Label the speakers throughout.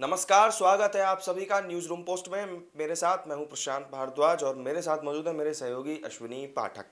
Speaker 1: नमस्कार स्वागत है आप सभी का न्यूज रूम पोस्ट में मेरे साथ मैं हूं प्रशांत भारद्वाज और मेरे साथ मौजूद है मेरे सहयोगी अश्विनी पाठक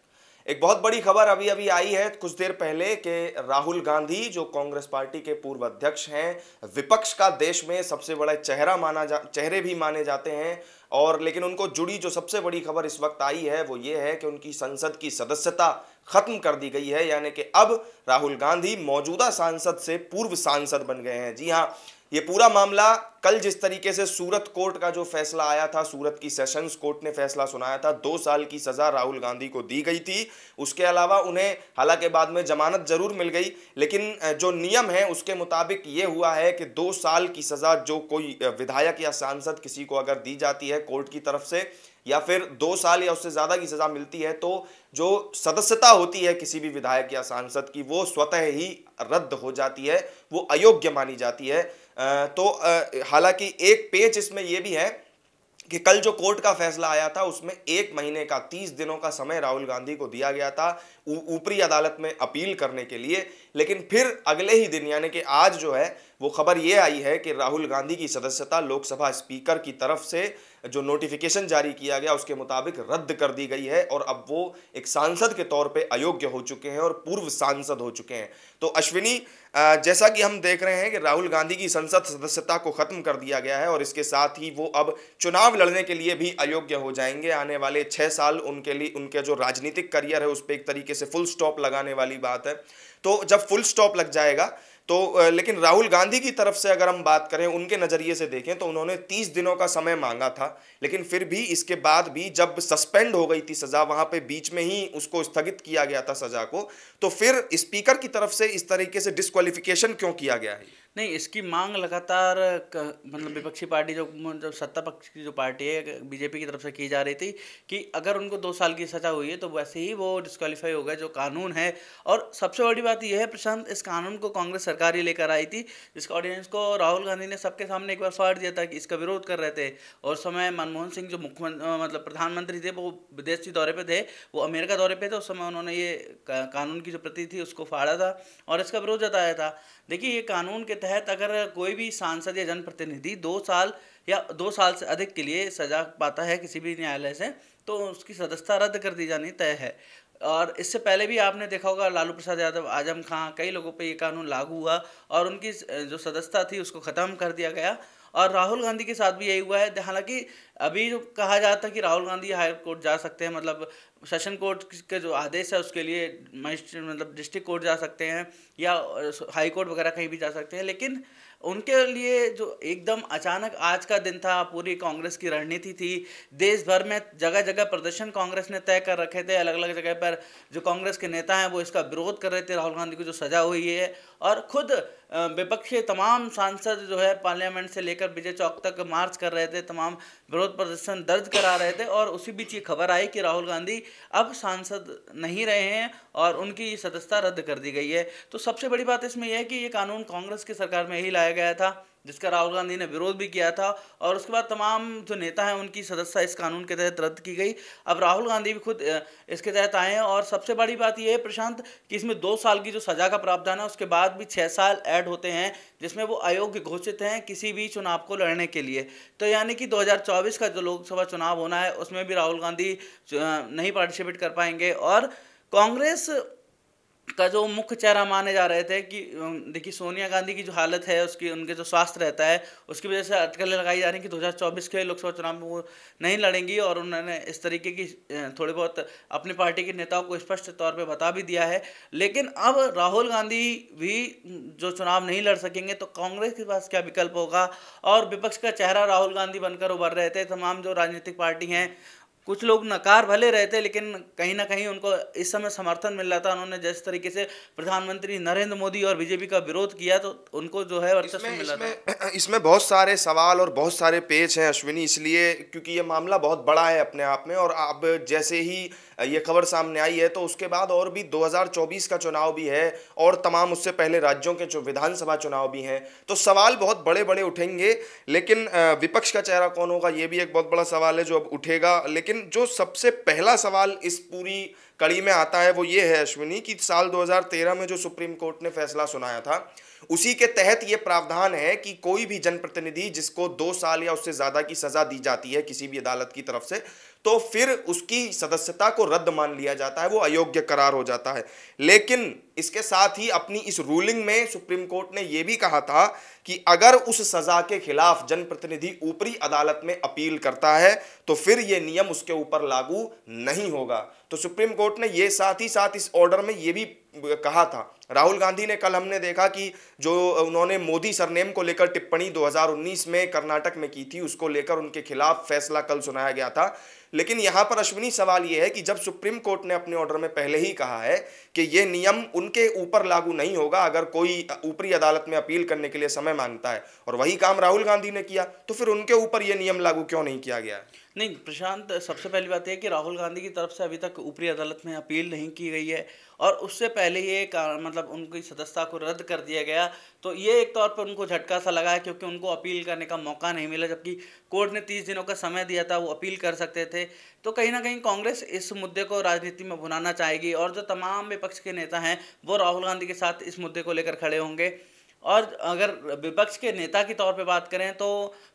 Speaker 1: एक बहुत बड़ी खबर अभी अभी आई है कुछ देर पहले कि राहुल गांधी जो कांग्रेस पार्टी के पूर्व अध्यक्ष हैं विपक्ष का देश में सबसे बड़ा चेहरा माना जा चेहरे भी माने जाते हैं और लेकिन उनको जुड़ी जो सबसे बड़ी खबर इस वक्त आई है वो ये है कि उनकी संसद की सदस्यता खत्म कर दी गई है यानी कि अब राहुल गांधी मौजूदा सांसद से पूर्व सांसद बन गए हैं जी हाँ ये पूरा मामला कल जिस तरीके से सूरत कोर्ट का जो फैसला आया था सूरत की सेशंस कोर्ट ने फैसला सुनाया था दो साल की सज़ा राहुल गांधी को दी गई थी उसके अलावा उन्हें हालांकि बाद में जमानत जरूर मिल गई लेकिन जो नियम है उसके मुताबिक ये हुआ है कि दो साल की सज़ा जो कोई विधायक या सांसद किसी को अगर दी जाती है कोर्ट की तरफ से या फिर दो साल या उससे ज़्यादा की सज़ा मिलती है तो जो सदस्यता होती है किसी भी विधायक या सांसद की वो स्वतः ही रद्द हो जाती है वो अयोग्य मानी जाती है तो हालांकि एक पेज इसमें यह भी है कि कल जो कोर्ट का फैसला आया था उसमें एक महीने का तीस दिनों का समय राहुल गांधी को दिया गया था ऊपरी अदालत में अपील करने के लिए लेकिन फिर अगले ही दिन यानी कि आज जो है वो खबर ये आई है कि राहुल गांधी की सदस्यता लोकसभा स्पीकर की तरफ से जो नोटिफिकेशन जारी किया गया उसके मुताबिक रद्द कर दी गई है और अब वो एक सांसद के तौर पे अयोग्य हो चुके हैं और पूर्व सांसद हो चुके हैं तो अश्विनी जैसा कि हम देख रहे हैं कि राहुल गांधी की संसद सदस्यता को ख़त्म कर दिया गया है और इसके साथ ही वो अब चुनाव लड़ने के लिए भी अयोग्य हो जाएंगे आने वाले छः साल उनके लिए उनके जो राजनीतिक करियर है उस पर एक तरीके से फुल स्टॉप लगाने वाली बात है तो जब फुल स्टॉप लग जाएगा तो लेकिन राहुल गांधी की तरफ से अगर हम बात करें उनके नज़रिए से देखें तो उन्होंने तीस दिनों का समय मांगा था लेकिन फिर भी इसके बाद भी जब सस्पेंड हो गई थी सज़ा वहां पे बीच में ही उसको स्थगित किया गया था सज़ा को तो फिर स्पीकर की तरफ से इस तरीके से डिस्कालिफिकेशन क्यों किया गया है
Speaker 2: नहीं इसकी मांग लगातार मतलब विपक्षी पार्टी जो जो सत्ता पक्ष की जो पार्टी है बीजेपी की तरफ से की जा रही थी कि अगर उनको दो साल की सजा हुई है तो वैसे ही वो डिस्कालीफाई होगा जो कानून है और सबसे बड़ी बात यह है प्रशांत इस कानून को कांग्रेस सरकार ही लेकर आई थी जिसका ऑडियंस को राहुल गांधी ने सबके सामने एक बार फाड़ दिया था कि इसका विरोध कर रहे थे और समय मनमोहन सिंह जो मुख्यमंत्री मतलब प्रधानमंत्री थे वो विदेशी दौरे पर थे वो अमेरिका दौरे पर थे उस समय उन्होंने ये कानून की जो प्रति थी उसको फाड़ा था और इसका विरोध जताया था देखिए ये कानून के तहत अगर कोई भी सांसद या जनप्रतिनिधि दो साल या दो साल से अधिक के लिए सजा पाता है किसी भी न्यायालय से तो उसकी सदस्यता रद्द कर दी जानी तय है और इससे पहले भी आपने देखा होगा लालू प्रसाद यादव आजम खां कई लोगों पे ये कानून लागू हुआ और उनकी जो सदस्यता थी उसको ख़त्म कर दिया गया और राहुल गांधी के साथ भी यही हुआ है हालांकि अभी जो कहा जाता है कि राहुल गांधी हाई कोर्ट जा सकते हैं मतलब सेशन कोर्ट के जो आदेश है उसके लिए मजिस्ट्रेट मतलब डिस्ट्रिक्ट कोर्ट जा सकते हैं या हाई कोर्ट वगैरह कहीं भी जा सकते हैं लेकिन उनके लिए जो एकदम अचानक आज का दिन था पूरी कांग्रेस की रणनीति थी देश भर में जगह जगह प्रदर्शन कांग्रेस ने तय कर रखे थे अलग अलग जगह पर जो कांग्रेस के नेता हैं वो इसका विरोध कर रहे थे राहुल गांधी को जो सजा हुई है और खुद विपक्षी तमाम सांसद जो है पार्लियामेंट से लेकर विजय चौक तक मार्च कर रहे थे तमाम विरोध प्रदर्शन दर्ज करा रहे थे और उसी बीच ये खबर आई कि राहुल गांधी अब सांसद नहीं रहे हैं और उनकी सदस्यता रद्द कर दी गई है तो सबसे बड़ी बात इसमें यह है कि ये कानून कांग्रेस की सरकार में ही लाया गया था जिसका राहुल गांधी ने विरोध भी किया था और उसके बाद तमाम जो नेता हैं उनकी सदस्य इस कानून के तहत रद्द की गई अब राहुल गांधी भी खुद इसके तहत आए हैं और सबसे बड़ी बात यह है प्रशांत कि इसमें दो साल की जो सज़ा का प्रावधान है उसके बाद भी छः साल ऐड होते हैं जिसमें वो अयोग्य घोषित हैं किसी भी चुनाव को लड़ने के लिए तो यानी कि दो का जो लोकसभा चुनाव होना है उसमें भी राहुल गांधी नहीं पार्टिसिपेट कर पाएंगे और कांग्रेस का जो मुख्य चेहरा माने जा रहे थे कि देखिए सोनिया गांधी की जो हालत है उसकी उनके जो स्वास्थ्य रहता है उसकी वजह से अटकलें लगाई जा रही हैं कि 2024 के लोकसभा चुनाव में वो नहीं लड़ेंगी और उन्होंने इस तरीके की थोड़ी बहुत अपनी पार्टी के नेताओं को स्पष्ट तौर पे बता भी दिया है लेकिन अब राहुल गांधी भी जो चुनाव नहीं लड़ सकेंगे तो कांग्रेस के पास क्या विकल्प होगा और विपक्ष का चेहरा राहुल गांधी बनकर उभर रहे थे तमाम जो राजनीतिक पार्टी हैं कुछ लोग नकार भले रहे थे लेकिन कहीं ना कहीं उनको इस समय समर्थन मिल रहा था उन्होंने जिस तरीके से प्रधानमंत्री नरेंद्र मोदी और बीजेपी का विरोध किया तो उनको जो है वर्चस्व मिला था
Speaker 1: इसमें बहुत सारे सवाल और बहुत सारे पेच हैं अश्विनी इसलिए क्योंकि ये मामला बहुत बड़ा है अपने आप में और अब जैसे ही ये खबर सामने आई है तो उसके बाद और भी 2024 का चुनाव भी है और तमाम उससे पहले राज्यों के विधानसभा चुनाव भी हैं तो सवाल बहुत बड़े बड़े उठेंगे लेकिन विपक्ष का चेहरा कौन होगा ये भी एक बहुत बड़ा सवाल है जो अब उठेगा लेकिन लेकिन जो सबसे पहला सवाल इस पूरी कड़ी में आता है वो ये है अश्विनी कि साल 2013 में जो सुप्रीम कोर्ट ने फैसला सुनाया था उसी के तहत ये प्रावधान है कि कोई भी जनप्रतिनिधि जिसको दो साल या उससे ज़्यादा की सज़ा दी जाती है किसी भी अदालत की तरफ से तो फिर उसकी सदस्यता को रद्द मान लिया जाता है वो अयोग्य करार हो जाता है लेकिन इसके साथ ही अपनी इस रूलिंग में सुप्रीम कोर्ट ने यह भी कहा था कि अगर उस सजा के खिलाफ जनप्रतिनिधि ऊपरी अदालत में अपील करता है तो फिर यह नियम उसके ऊपर लागू नहीं होगा तो सुप्रीम कोर्ट ने यह साथ ही साथ इस ऑर्डर में यह भी कहा था राहुल गांधी ने कल हमने देखा कि जो उन्होंने मोदी सरनेम को लेकर टिप्पणी 2019 में कर्नाटक में की थी उसको लेकर उनके खिलाफ फैसला कल सुनाया गया था लेकिन यहाँ पर अश्विनी सवाल ये है कि जब सुप्रीम कोर्ट ने अपने ऑर्डर में पहले ही कहा है कि ये नियम उनके ऊपर लागू नहीं होगा अगर कोई ऊपरी अदालत में अपील करने के लिए समय मांगता है और वही काम राहुल गांधी ने किया तो फिर उनके ऊपर ये नियम लागू क्यों नहीं किया गया
Speaker 2: नहीं प्रशांत सबसे पहली बात यह कि राहुल गांधी की तरफ से अभी तक ऊपरी अदालत में अपील नहीं की गई है और उससे पहले ये मतलब उनकी सदस्यता को रद्द कर दिया गया तो ये एक तौर पर उनको झटका सा लगा है क्योंकि उनको अपील करने का मौका नहीं मिला जबकि कोर्ट ने तीस दिनों का समय दिया था वो अपील कर सकते थे तो कहीं ना कहीं कांग्रेस इस मुद्दे को राजनीति में भुनाना चाहेगी और जो तमाम विपक्ष के नेता हैं वो राहुल गांधी के साथ इस मुद्दे को लेकर खड़े होंगे और अगर विपक्ष के नेता के तौर पे बात करें तो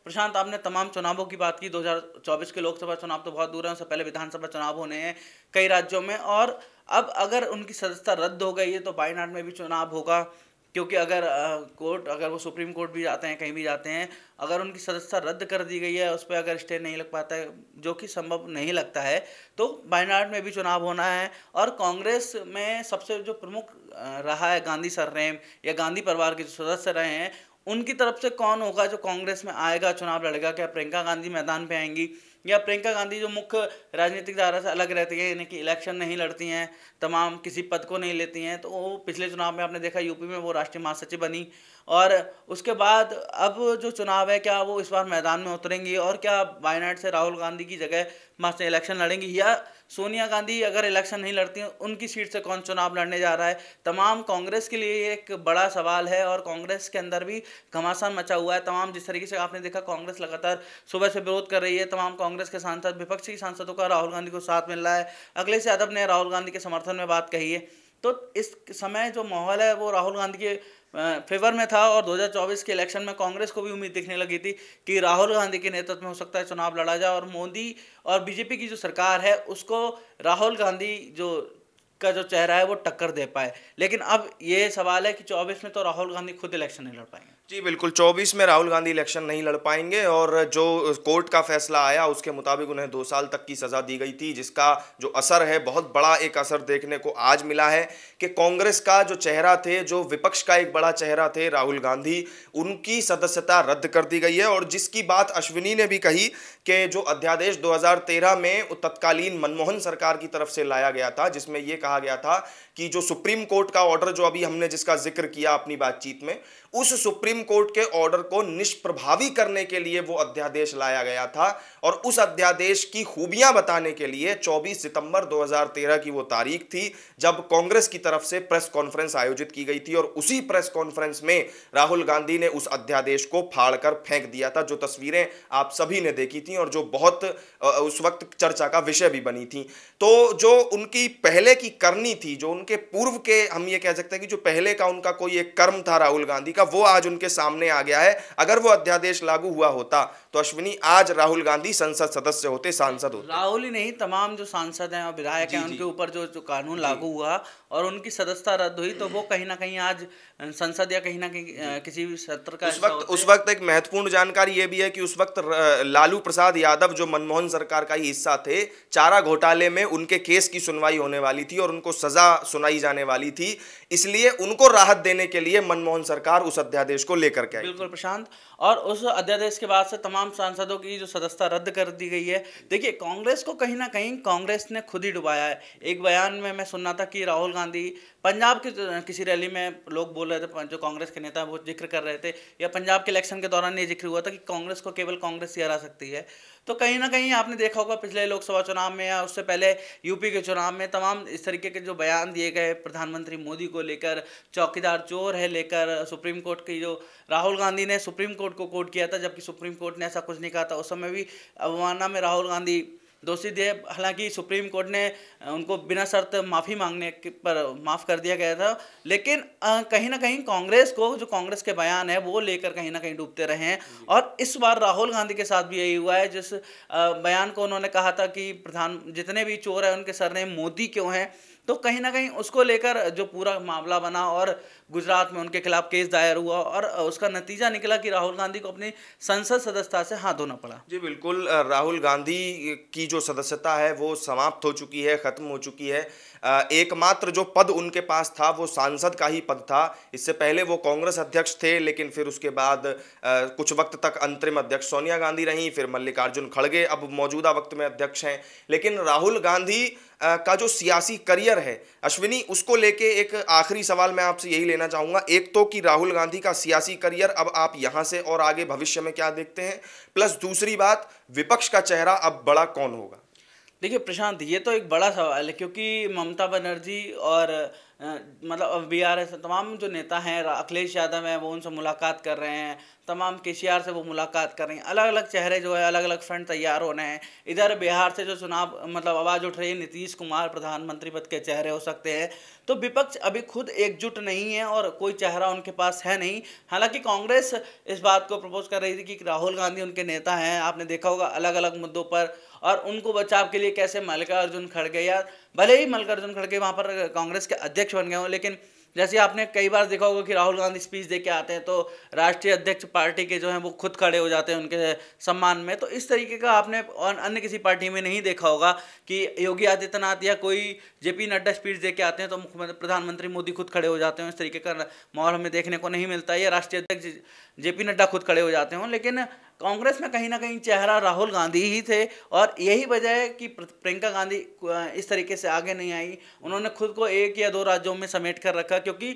Speaker 2: प्रशांत आपने तमाम चुनावों की बात की 2024 के लोकसभा चुनाव तो बहुत दूर है उससे पहले विधानसभा चुनाव होने हैं कई राज्यों में और अब अगर उनकी सदस्यता रद्द हो गई है तो वायनाड में भी चुनाव होगा क्योंकि अगर कोर्ट अगर वो सुप्रीम कोर्ट भी जाते हैं कहीं भी जाते हैं अगर उनकी सदस्यता रद्द कर दी गई है उस पर अगर स्टे नहीं लग पाता है जो कि संभव नहीं लगता है तो वायनाड में भी चुनाव होना है और कांग्रेस में सबसे जो प्रमुख रहा है गांधी सरनेम या गांधी परिवार के जो सदस्य रहे हैं उनकी तरफ से कौन होगा जो कांग्रेस में आएगा चुनाव लड़ेगा क्या प्रियंका गांधी मैदान पर आएंगी या प्रियंका गांधी जो मुख्य राजनीतिक धारा से अलग रहती है यानी कि इलेक्शन नहीं लड़ती हैं तमाम किसी पद को नहीं लेती हैं तो वो पिछले चुनाव में आपने देखा यूपी में वो राष्ट्रीय महासचिव बनी और उसके बाद अब जो चुनाव है क्या वो इस बार मैदान में उतरेंगी और क्या वायनाड से राहुल गांधी की जगह वहाँ से इलेक्शन लड़ेंगी या सोनिया गांधी अगर इलेक्शन नहीं लड़ती उनकी सीट से कौन चुनाव लड़ने जा रहा है तमाम कांग्रेस के लिए एक बड़ा सवाल है और कांग्रेस के अंदर भी घमासान मचा हुआ है तमाम जिस तरीके से आपने देखा कांग्रेस लगातार सुबह से विरोध कर रही है तमाम कांग्रेस के सांसद विपक्षी सांसदों का राहुल गांधी को साथ मिल रहा है अखिलेश यादव ने राहुल गांधी के समर्थन में बात कही है तो इस समय जो माहौल है वो राहुल गांधी के फेवर में था और 2024 के इलेक्शन में कांग्रेस को भी उम्मीद दिखने लगी थी कि राहुल गांधी के नेतृत्व में हो सकता है चुनाव लड़ा जाए और मोदी और बीजेपी की जो सरकार है उसको राहुल गांधी जो का जो चेहरा है वो टक्कर दे पाए लेकिन अब ये सवाल है कि 24 में तो राहुल गांधी खुद इलेक्शन नहीं लड़ पाएंगे
Speaker 1: जी बिल्कुल 24 में राहुल गांधी इलेक्शन नहीं लड़ पाएंगे और जो कोर्ट का फैसला आया उसके मुताबिक उन्हें दो साल तक की सज़ा दी गई थी जिसका जो असर है बहुत बड़ा एक असर देखने को आज मिला है कि कांग्रेस का जो चेहरा थे जो विपक्ष का एक बड़ा चेहरा थे राहुल गांधी उनकी सदस्यता रद्द कर दी गई है और जिसकी बात अश्विनी ने भी कही कि जो अध्यादेश दो में तत्कालीन मनमोहन सरकार की तरफ से लाया गया था जिसमें यह कहा गया था कि जो सुप्रीम कोर्ट का ऑर्डर जो अभी हमने जिसका जिक्र किया अपनी बातचीत में उस सुप्रीम कोर्ट के ऑर्डर को निष्प्रभावी करने के लिए वो अध्यादेश लाया गया था और उस अध्यादेश की खूबियां बताने के लिए 24 सितंबर 2013 की वो तारीख थी जब कांग्रेस की तरफ से प्रेस कॉन्फ्रेंस आयोजित की गई थी और उसी प्रेस कॉन्फ्रेंस में राहुल गांधी ने उस अध्यादेश को फाड़कर फेंक दिया था जो तस्वीरें आप सभी ने देखी थी और जो बहुत उस वक्त चर्चा का विषय भी बनी थी तो जो उनकी पहले की करनी थी जो उनके पूर्व के हम ये कह सकते हैं कि जो पहले का उनका कोई एक कर्म था राहुल गांधी का का वो आज उनके सामने आ गया है अगर वो अध्यादेश लागू हुआ होता तो अश्विनी आज राहुल गांधी संसद सदस्य होते सांसद होते
Speaker 2: राहुल ही नहीं तमाम जो सांसद हैं और विधायक हैं उनके ऊपर जो, जो कानून लागू हुआ और उनकी सदस्यता रद्द हुई तो वो कहीं ना कहीं आज संसद या कहीं ना कहीं किसी भी सत्र का उस वक्त
Speaker 1: उस वक्त एक महत्वपूर्ण जानकारी ये भी है कि उस वक्त लालू प्रसाद यादव जो मनमोहन सरकार का ही हिस्सा थे चारा घोटाले में उनके केस की सुनवाई होने वाली थी और उनको सजा सुनाई जाने वाली थी इसलिए उनको राहत देने के लिए मनमोहन सरकार उस अध्यादेश को लेकर के
Speaker 2: बिल्कुल प्रशांत और उस अध्यादेश के बाद से तमाम सांसदों की जो सदस्यता रद्द कर दी गई है देखिए कांग्रेस को कहीं ना कहीं कांग्रेस ने खुद ही डुबाया है एक बयान में मैं सुनना था कि राहुल गांधी पंजाब की किसी रैली में लोग बोल रहे थे जो कांग्रेस के नेता वो जिक्र कर रहे थे या पंजाब के इलेक्शन के दौरान ये जिक्र हुआ था कि कांग्रेस को केवल कांग्रेस ही हरा सकती है तो कहीं ना कहीं आपने देखा होगा पिछले लोकसभा चुनाव में या उससे पहले यूपी के चुनाव में तमाम इस तरीके के जो बयान दिए गए प्रधानमंत्री मोदी को लेकर चौकीदार चोर है लेकर सुप्रीम कोर्ट की जो राहुल गांधी ने सुप्रीम कोर्ट को कोर्ट किया था जबकि सुप्रीम कोर्ट ने ऐसा कुछ नहीं कहा था उस समय भी अवमानना में राहुल गांधी दोषी दिए हालांकि सुप्रीम कोर्ट ने उनको बिना शर्त माफ़ी मांगने पर माफ़ कर दिया गया था लेकिन कहीं ना कहीं कांग्रेस को जो कांग्रेस के बयान है वो लेकर कहीं ना कहीं डूबते रहे हैं और इस बार राहुल गांधी के साथ भी यही हुआ है जिस बयान को उन्होंने कहा था कि प्रधान जितने भी चोर हैं उनके ने मोदी क्यों हैं तो कहीं ना कहीं उसको लेकर जो पूरा मामला बना और गुजरात में उनके खिलाफ केस दायर हुआ और उसका नतीजा निकला कि राहुल गांधी को अपनी संसद सदस्यता से हाथ धोना पड़ा
Speaker 1: जी बिल्कुल राहुल गांधी की जो सदस्यता है वो समाप्त हो चुकी है ख़त्म हो चुकी है एकमात्र जो पद उनके पास था वो सांसद का ही पद था इससे पहले वो कांग्रेस अध्यक्ष थे लेकिन फिर उसके बाद कुछ वक्त तक अंतरिम अध्यक्ष सोनिया गांधी रहीं फिर मल्लिकार्जुन खड़गे अब मौजूदा वक्त में अध्यक्ष हैं लेकिन राहुल गांधी का जो सियासी करियर है अश्विनी उसको लेके एक आखिरी सवाल मैं आपसे यही लेना चाहूँगा एक तो कि राहुल गांधी का सियासी करियर अब आप यहाँ से और आगे भविष्य में क्या देखते हैं प्लस दूसरी बात विपक्ष का चेहरा अब बड़ा कौन होगा
Speaker 2: देखिए प्रशांत ये तो एक बड़ा सवाल है क्योंकि ममता बनर्जी और मतलब बी आर एस तमाम जो नेता हैं अखिलेश यादव हैं वो उनसे मुलाकात कर रहे हैं तमाम के सी आर से वो मुलाकात कर रहे हैं अलग अलग चेहरे जो है अलग अलग फ्रंट तैयार हो रहे हैं इधर बिहार से जो चुनाव मतलब आवाज़ उठ रही है नीतीश कुमार प्रधानमंत्री पद के चेहरे हो सकते हैं तो विपक्ष अभी खुद एकजुट नहीं है और कोई चेहरा उनके पास है नहीं हालांकि कांग्रेस इस बात को प्रपोज कर रही थी कि राहुल गांधी उनके नेता हैं आपने देखा होगा अलग अलग मुद्दों पर और उनको बचाव के लिए कैसे मल्लिकार्जुन खड़गे या भले ही मल्लिकार्जुन खड़गे वहाँ पर कांग्रेस के अध्यक्ष बन गए हों लेकिन जैसे आपने कई बार देखा होगा कि राहुल गांधी स्पीच दे के आते हैं तो राष्ट्रीय अध्यक्ष पार्टी के जो हैं वो खुद खड़े हो जाते हैं उनके सम्मान में तो इस तरीके का आपने और अन्य किसी पार्टी में नहीं देखा होगा कि योगी आदित्यनाथ या कोई जेपी नड्डा स्पीच दे के आते हैं तो मुख्यमंत्री प्रधानमंत्री मोदी खुद खड़े हो जाते हैं इस तरीके का माहौल हमें देखने को नहीं मिलता या राष्ट्रीय अध्यक्ष जेपी नड्डा खुद खड़े हो जाते हों लेकिन कांग्रेस में कहीं ना कहीं चेहरा राहुल गांधी ही थे और यही वजह है कि प्रियंका गांधी इस तरीके से आगे नहीं आई उन्होंने खुद को एक या दो राज्यों में समेट कर रखा क्योंकि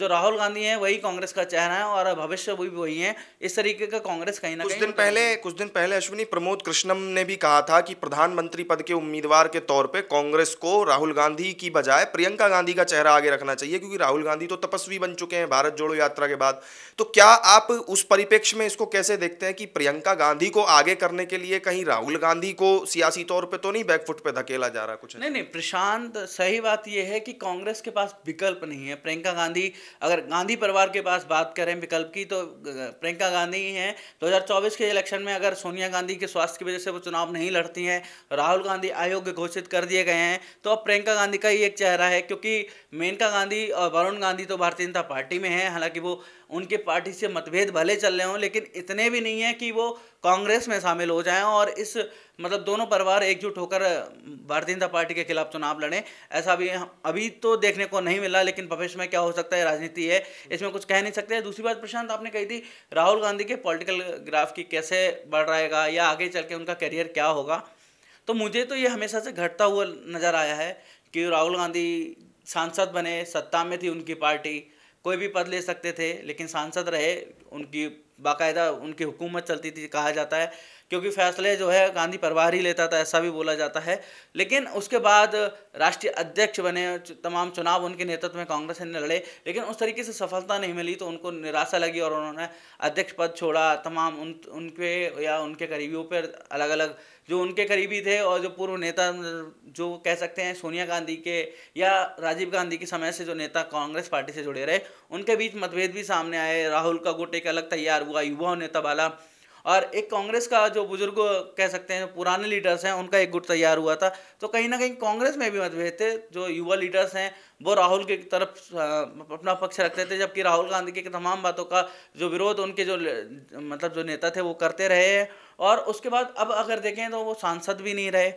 Speaker 2: जो राहुल गांधी हैं वही कांग्रेस का चेहरा है और भविष्य भी वही है इस तरीके का कांग्रेस कहीं ना कुछ कहीं दिन पहले
Speaker 1: कुछ दिन पहले अश्विनी प्रमोद कृष्णम ने भी कहा था कि प्रधानमंत्री पद के उम्मीदवार के तौर पर कांग्रेस को राहुल गांधी की बजाय प्रियंका गांधी का चेहरा आगे रखना चाहिए क्योंकि राहुल गांधी तो तपस्वी बन चुके हैं भारत जोड़ो यात्रा के बाद तो क्या आप उस परिप्रेक्ष्य में इसको कैसे देखते हैं कि प्रियंका गांधी को आगे करने के लिए कहीं राहुल गांधी को सियासी तौर पे तो नहीं बैकफुट पे धकेला
Speaker 2: जा रहा कुछ नहीं नहीं प्रशांत सही बात यह है कि कांग्रेस के पास विकल्प नहीं है प्रियंका गांधी अगर गांधी परिवार के पास बात करें विकल्प की तो प्रियंका गांधी ही हैं दो के इलेक्शन में अगर सोनिया गांधी के स्वास्थ्य की वजह से वो चुनाव नहीं लड़ती हैं राहुल गांधी आयोग घोषित कर दिए गए हैं तो अब प्रियंका गांधी का ही एक चेहरा है क्योंकि मेनका गांधी और वरुण गांधी तो भारतीय जनता पार्टी में है हालांकि वो उनके पार्टी से मतभेद भले चल रहे हों लेकिन इतने भी नहीं है कि वो कांग्रेस में शामिल हो जाएं और इस मतलब दोनों परिवार एकजुट होकर भारतीय जनता पार्टी के खिलाफ चुनाव लड़ें ऐसा भी अभी तो देखने को नहीं मिला लेकिन भविष्य में क्या हो सकता है राजनीति है इसमें कुछ कह नहीं सकते दूसरी बात प्रशांत आपने कही थी राहुल गांधी के पॉलिटिकल ग्राफ की कैसे बढ़ रहेगा या आगे चल के उनका करियर क्या होगा तो मुझे तो ये हमेशा से घटता हुआ नज़र आया है कि राहुल गांधी सांसद बने सत्ता में थी उनकी पार्टी कोई भी पद ले सकते थे लेकिन सांसद रहे उनकी बाकायदा उनकी हुकूमत चलती थी कहा जाता है क्योंकि फैसले जो है गांधी परिवार ही लेता था ऐसा भी बोला जाता है लेकिन उसके बाद राष्ट्रीय अध्यक्ष बने तमाम चुनाव उनके नेतृत्व में कांग्रेस ने लड़े लेकिन उस तरीके से सफलता नहीं मिली तो उनको निराशा लगी और उन्होंने अध्यक्ष पद छोड़ा तमाम उन उनके या उनके करीबियों पर अलग अलग जो उनके करीबी थे और जो पूर्व नेता जो कह सकते हैं सोनिया गांधी के या राजीव गांधी के समय से जो नेता कांग्रेस पार्टी से जुड़े रहे उनके बीच मतभेद भी सामने आए राहुल का गुट एक अलग तैयार हुआ युवाओं नेता वाला और एक कांग्रेस का जो बुजुर्ग कह सकते हैं पुराने लीडर्स हैं उनका एक गुट तैयार हुआ था तो कहीं ना कहीं कांग्रेस में भी मतभेद थे जो युवा लीडर्स हैं वो राहुल की तरफ अपना पक्ष रखते थे जबकि राहुल गांधी की तमाम बातों का जो विरोध उनके जो मतलब जो नेता थे वो करते रहे हैं और उसके बाद अब अगर देखें तो वो सांसद भी नहीं रहे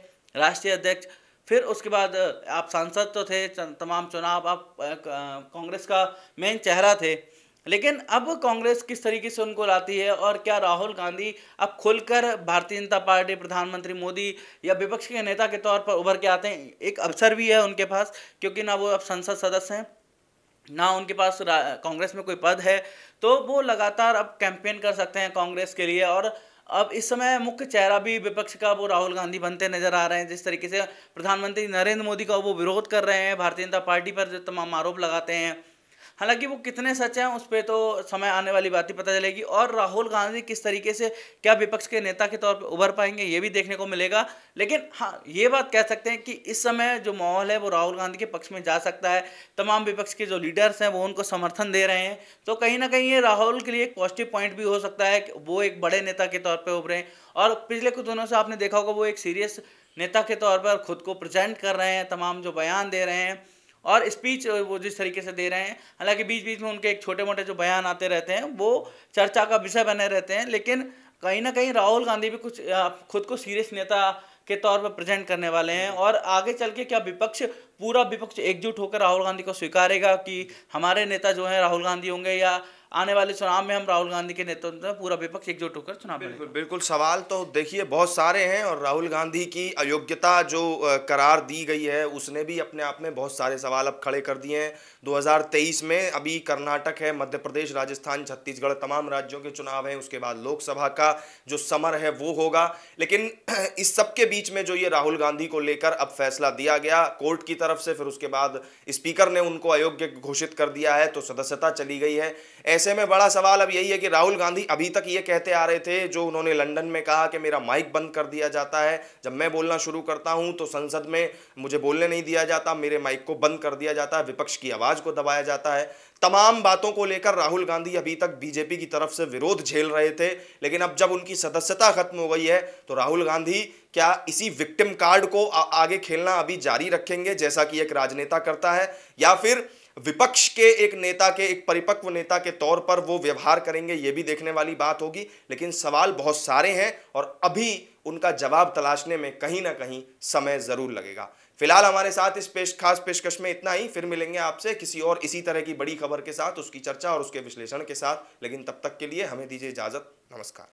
Speaker 2: राष्ट्रीय अध्यक्ष फिर उसके बाद आप सांसद तो थे तमाम चुनाव आप कांग्रेस का मेन चेहरा थे लेकिन अब कांग्रेस किस तरीके से उनको लाती है और क्या राहुल गांधी अब खुलकर भारतीय जनता पार्टी प्रधानमंत्री मोदी या विपक्ष के नेता के तौर पर उभर के आते हैं एक अवसर भी है उनके पास क्योंकि ना वो अब संसद सदस्य हैं ना उनके पास कांग्रेस में कोई पद है तो वो लगातार अब कैंपेन कर सकते हैं कांग्रेस के लिए और अब इस समय मुख्य चेहरा भी विपक्ष का वो राहुल गांधी बनते नजर आ रहे हैं जिस तरीके से प्रधानमंत्री नरेंद्र मोदी का वो विरोध कर रहे हैं भारतीय जनता पार्टी पर जो तमाम आरोप लगाते हैं हालांकि वो कितने सच हैं उस पर तो समय आने वाली बात ही पता चलेगी और राहुल गांधी किस तरीके से क्या विपक्ष के नेता के तौर पर उभर पाएंगे ये भी देखने को मिलेगा लेकिन हाँ ये बात कह सकते हैं कि इस समय जो माहौल है वो राहुल गांधी के पक्ष में जा सकता है तमाम विपक्ष के जो लीडर्स हैं वो उनको समर्थन दे रहे हैं तो कहीं ना कहीं ये राहुल के लिए एक पॉजिटिव पॉइंट भी हो सकता है कि वो एक बड़े नेता के तौर पर उभरे और पिछले कुछ दिनों से आपने देखा होगा वो एक सीरियस नेता के तौर पर खुद को प्रेजेंट कर रहे हैं तमाम जो बयान दे रहे हैं और स्पीच वो जिस तरीके से दे रहे हैं हालांकि बीच बीच में उनके एक छोटे मोटे जो बयान आते रहते हैं वो चर्चा का विषय बने रहते हैं लेकिन कहीं ना कहीं राहुल गांधी भी कुछ खुद को सीरियस नेता के तौर पर प्रेजेंट करने वाले हैं और आगे चल के क्या विपक्ष पूरा विपक्ष एकजुट होकर राहुल गांधी को स्वीकारेगा कि हमारे नेता जो हैं राहुल गांधी होंगे या आने वाले चुनाव में हम राहुल गांधी के नेतृत्व में पूरा विपक्ष एकजुट होकर चुनाव बिल्कुल
Speaker 1: बिल्कुल सवाल तो देखिए बहुत सारे हैं और राहुल गांधी की अयोग्यता जो करार दी गई है उसने भी अपने आप में बहुत सारे सवाल अब खड़े कर दिए हैं 2023 में अभी कर्नाटक है मध्य प्रदेश राजस्थान छत्तीसगढ़ तमाम राज्यों के चुनाव हैं उसके बाद लोकसभा का जो समर है वो होगा लेकिन इस सबके बीच में जो ये राहुल गांधी को लेकर अब फैसला दिया गया कोर्ट की तरफ से फिर उसके बाद स्पीकर ने उनको अयोग्य घोषित कर दिया है तो सदस्यता चली गई है ऐसे में बड़ा सवाल अब यही है कि राहुल गांधी अभी तक ये कहते आ रहे थे जो उन्होंने लंदन में कहा कि मेरा माइक बंद कर दिया जाता है जब मैं बोलना शुरू करता हूं तो संसद में मुझे बोलने नहीं दिया जाता मेरे माइक को बंद कर दिया जाता है विपक्ष की आवाज़ को दबाया जाता है तमाम बातों को लेकर राहुल गांधी अभी तक बीजेपी की तरफ से विरोध झेल रहे थे लेकिन अब जब उनकी सदस्यता खत्म हो गई है तो राहुल गांधी क्या इसी विक्टिम कार्ड को आगे खेलना अभी जारी रखेंगे जैसा कि एक राजनेता करता है या फिर विपक्ष के एक नेता के एक परिपक्व नेता के तौर पर वो व्यवहार करेंगे ये भी देखने वाली बात होगी लेकिन सवाल बहुत सारे हैं और अभी उनका जवाब तलाशने में कहीं ना कहीं समय ज़रूर लगेगा फिलहाल हमारे साथ इस पेश खास पेशकश में इतना ही फिर मिलेंगे आपसे किसी और इसी तरह की बड़ी खबर के साथ उसकी चर्चा और उसके विश्लेषण के साथ लेकिन तब तक के लिए हमें दीजिए इजाज़त नमस्कार